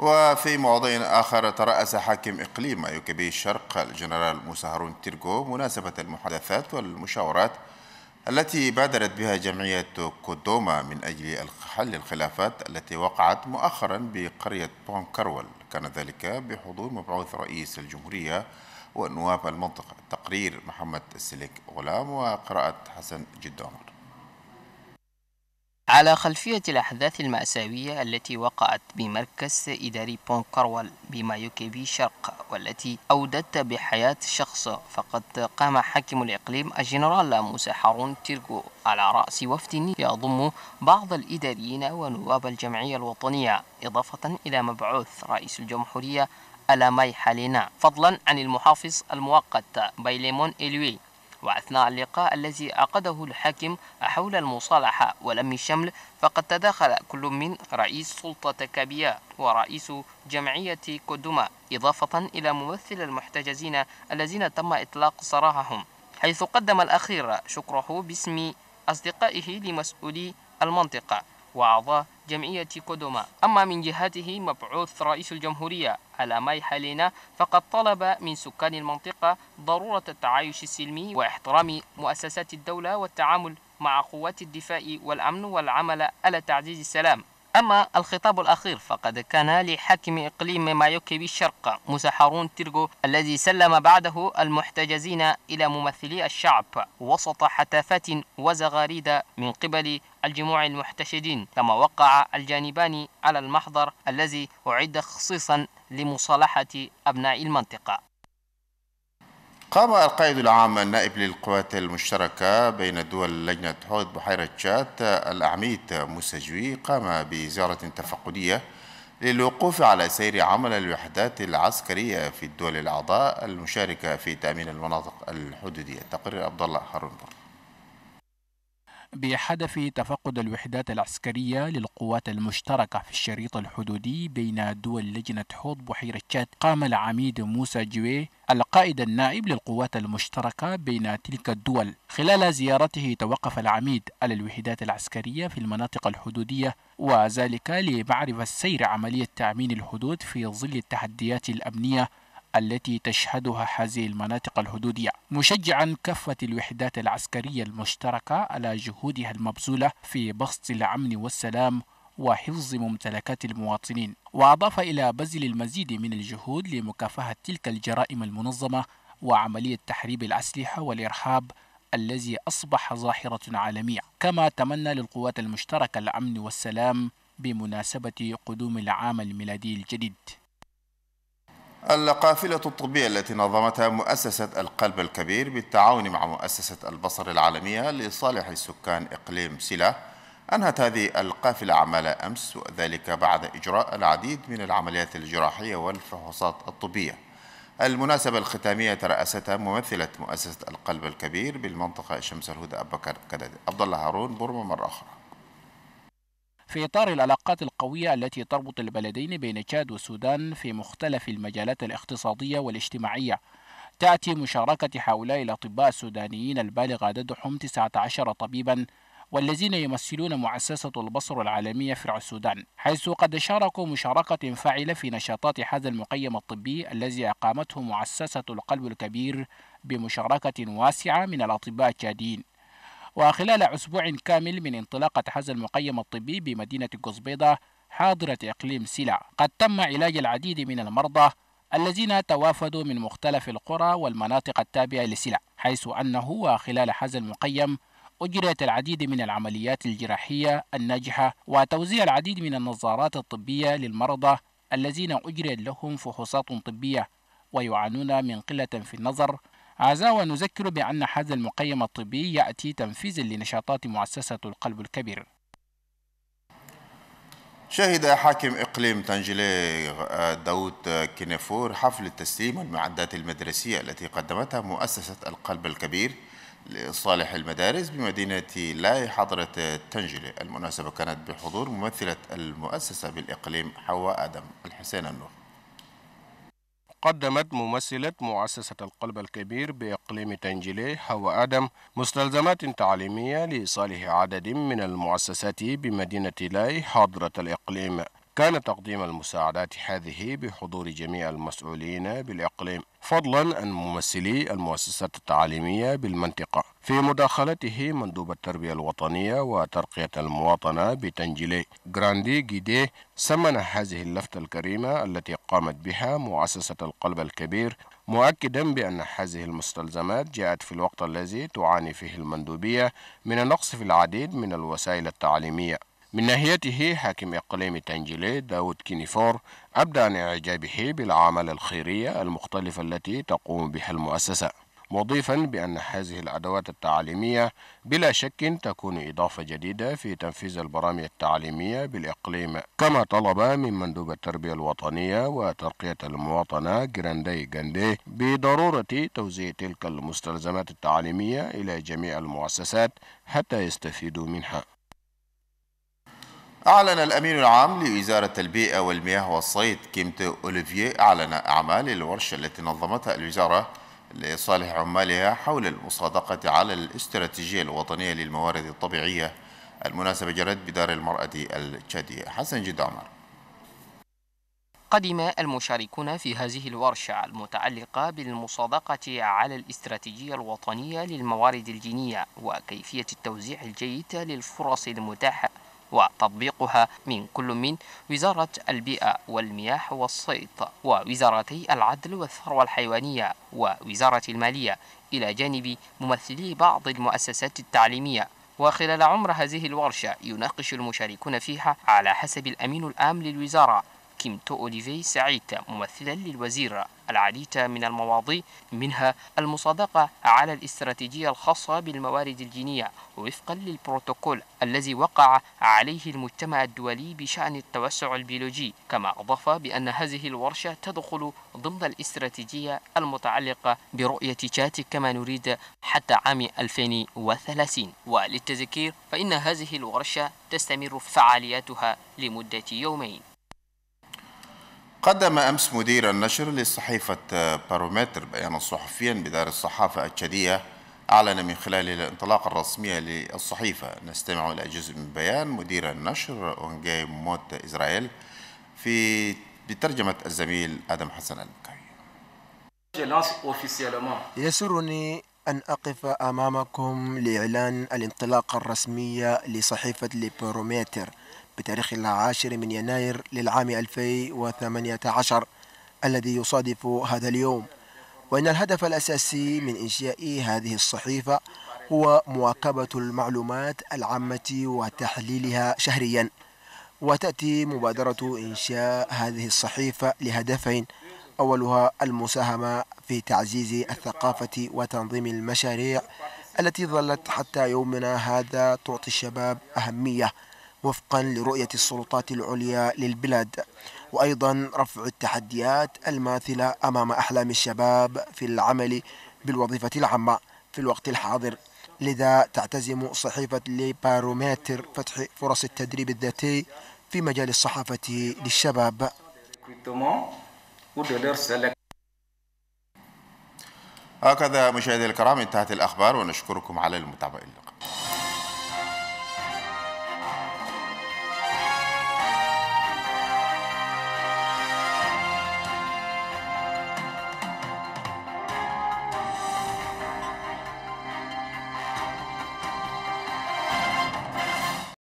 وفي مواضيع آخر ترأس حاكم إقليم أيوكبي الشرق الجنرال موسى هارون تيرجو مناسبة المحادثات والمشاورات التي بادرت بها جمعية كودوما من أجل حل الخلافات التي وقعت مؤخرا بقرية بون كرول كان ذلك بحضور مبعوث رئيس الجمهورية ونواب المنطقة تقرير محمد السليك غلام وقراءة حسن جد على خلفية الأحداث المأساوية التي وقعت بمركز إداري بونكروال بمايوكيبي شرق والتي أودت بحياة شخص فقد قام حاكم الإقليم الجنرال موسى حارون تيرغو على رأس وفد يضم بعض الإداريين ونواب الجمعية الوطنية إضافة إلى مبعوث رئيس الجمهورية ماي حالينا فضلا عن المحافظ المؤقت بايليمون إلوي وأثناء اللقاء الذي عقده الحاكم حول المصالحة ولم الشمل فقد تداخل كل من رئيس سلطة كابيا ورئيس جمعية كودوما إضافة إلى ممثل المحتجزين الذين تم إطلاق سراحهم حيث قدم الأخير شكره باسم أصدقائه لمسؤولي المنطقة وأعضاء جمعية كودوما أما من جهته مبعوث رئيس الجمهورية على ماي حالنا فقد طلب من سكان المنطقة ضرورة التعايش السلمي واحترام مؤسسات الدولة والتعامل مع قوات الدفاع والأمن والعمل على تعزيز السلام أما الخطاب الأخير فقد كان لحاكم إقليم مايوكي بالشرق موسى هارون تيرغو الذي سلم بعده المحتجزين إلى ممثلي الشعب وسط حتافات وزغاريد من قبل الجموع المحتشدين كما وقع الجانبان على المحضر الذي أعد خصيصا لمصالحة أبناء المنطقة قام القائد العام النائب للقوات المشتركة بين دول لجنة حوض بحيرة شات موسى جوي قام بزيارة تفقدية للوقوف على سير عمل الوحدات العسكرية في الدول الأعضاء المشاركة في تأمين المناطق الحدودية تقرير عبد الله هارون بحدث تفقد الوحدات العسكرية للقوات المشتركة في الشريط الحدودي بين دول لجنة حوض بحيرة تشاد قام العميد موسى جوي القائد النائب للقوات المشتركة بين تلك الدول خلال زيارته توقف العميد على الوحدات العسكرية في المناطق الحدودية وذلك لمعرفة سير عملية تأمين الحدود في ظل التحديات الأمنية التي تشهدها هذه المناطق الحدودية مشجعا كافة الوحدات العسكرية المشتركة على جهودها المبذولة في بسط الأمن والسلام وحفظ ممتلكات المواطنين وأضاف إلى بذل المزيد من الجهود لمكافحة تلك الجرائم المنظمة وعملية تحريب الأسلحة والإرهاب الذي أصبح ظاهرة عالمية كما تمنى للقوات المشتركة الأمن والسلام بمناسبة قدوم العام الميلادي الجديد القافلة الطبية التي نظمتها مؤسسة القلب الكبير بالتعاون مع مؤسسة البصر العالمية لصالح سكان إقليم سلا أنهت هذه القافلة أعمال أمس وذلك بعد إجراء العديد من العمليات الجراحية والفحوصات الطبية المناسبة الختامية ترأستها ممثلة مؤسسة القلب الكبير بالمنطقة شمس الهدى أبو بكر عبد الله هارون بورما مرة أخرى في إطار العلاقات القوية التي تربط البلدين بين تشاد والسودان في مختلف المجالات الاقتصادية والاجتماعية تأتي مشاركة هؤلاء الأطباء السودانيين البالغ عددهم 19 طبيبا والذين يمثلون مؤسسة البصر العالمية فرع السودان حيث قد شاركوا مشاركة فاعلة في نشاطات هذا المقيم الطبي الذي أقامته مؤسسة القلب الكبير بمشاركة واسعة من الأطباء التشاديين وخلال أسبوع كامل من انطلاقة هذا المقيم الطبي بمدينة قزبيضة حاضرة إقليم سلع قد تم علاج العديد من المرضى الذين توافدوا من مختلف القرى والمناطق التابعة لسلع حيث أنه وخلال هذا المقيم أجريت العديد من العمليات الجراحية الناجحة وتوزيع العديد من النظارات الطبية للمرضى الذين أجريت لهم فحوصات طبية ويعانون من قلة في النظر عزا ونذكر بأن هذا المقيم الطبي يأتي تنفيذا لنشاطات مؤسسة القلب الكبير شهد حاكم إقليم تنجلي آه، داود آه، كينفور حفل تسليم المعدات المدرسية التي قدمتها مؤسسة القلب الكبير لصالح المدارس بمدينة لاي حضرة تنجلي المناسبة كانت بحضور ممثلة المؤسسة بالإقليم حواء آدم الحسين النور قدمت ممثلة مؤسسة القلب الكبير بإقليم تنجلي حواء آدم مستلزمات تعليمية لإيصاله عدد من المؤسسات بمدينة لاي حاضرة الإقليم كان تقديم المساعدات هذه بحضور جميع المسؤولين بالإقليم فضلا عن ممثلي المؤسسات التعليمية بالمنطقة في مداخلته مندوب التربية الوطنية وترقية المواطنة بتنجيلي جراندي جيدي سمن هذه اللفتة الكريمة التي قامت بها مؤسسة القلب الكبير مؤكدا بأن هذه المستلزمات جاءت في الوقت الذي تعاني فيه المندوبية من النقص في العديد من الوسائل التعليمية من ناحيته حاكم إقليم تنجيلي داود كينيفور أبدى عن إعجابه بالعمل الخيرية المختلفة التي تقوم بها المؤسسة مضيفا بأن هذه الأدوات التعليمية بلا شك تكون إضافة جديدة في تنفيذ البرامج التعليمية بالإقليم كما طلب من مندوب التربية الوطنية وترقية المواطنة جراندي جاندي بضرورة توزيع تلك المستلزمات التعليمية إلى جميع المؤسسات حتى يستفيدوا منها أعلن الأمين العام لوزارة البيئة والمياه والصيد كيمت أوليفيه أعلن أعمال الورشة التي نظمتها الوزارة لصالح عمالها حول المصادقة على الاستراتيجية الوطنية للموارد الطبيعية المناسبة جرت بدار المرأة التشادية حسن جد عمر قدم المشاركون في هذه الورشة المتعلقة بالمصادقة على الاستراتيجية الوطنية للموارد الجينية وكيفية التوزيع الجيد للفرص المتاحة وتطبيقها من كل من وزارة البيئة والمياه والصيد ووزارتي العدل والثروة الحيوانية ووزارة المالية إلى جانب ممثلي بعض المؤسسات التعليمية وخلال عمر هذه الورشة يناقش المشاركون فيها على حسب الأمين العام للوزارة كيم تو أوليفي سعيتا ممثلا للوزيرة العديد من المواضيع منها المصادقة على الاستراتيجية الخاصة بالموارد الجينية وفقا للبروتوكول الذي وقع عليه المجتمع الدولي بشأن التوسع البيولوجي كما أضاف بأن هذه الورشة تدخل ضمن الاستراتيجية المتعلقة برؤية تشات كما نريد حتى عام 2030 وللتذكير فإن هذه الورشة تستمر فعالياتها لمدة يومين قدم أمس مدير النشر لصحيفة بارومتر بيانا صحفيا بدار الصحافة التشادية أعلن من خلال الانطلاقة الرسمية للصحيفة نستمع إلى جزء من بيان مدير النشر أونجاي موت إسرائيل في بترجمة الزميل آدم حسن المكاي يسرني أن أقف أمامكم لإعلان الانطلاقة الرسمية لصحيفة لبروميتر بتاريخ العاشر من يناير للعام 2018 الذي يصادف هذا اليوم وإن الهدف الأساسي من إنشاء هذه الصحيفة هو مواكبة المعلومات العامة وتحليلها شهريا وتأتي مبادرة إنشاء هذه الصحيفة لهدفين أولها المساهمة في تعزيز الثقافة وتنظيم المشاريع التي ظلت حتى يومنا هذا تعطي الشباب أهمية وفقا لرؤية السلطات العليا للبلاد وأيضا رفع التحديات الماثلة أمام أحلام الشباب في العمل بالوظيفة العامة في الوقت الحاضر لذا تعتزم صحيفة لبارومتر فتح فرص التدريب الذاتي في مجال الصحافة للشباب هكذا مشاهدي الكرام انتهت الأخبار ونشكركم على المتابعة اللقاء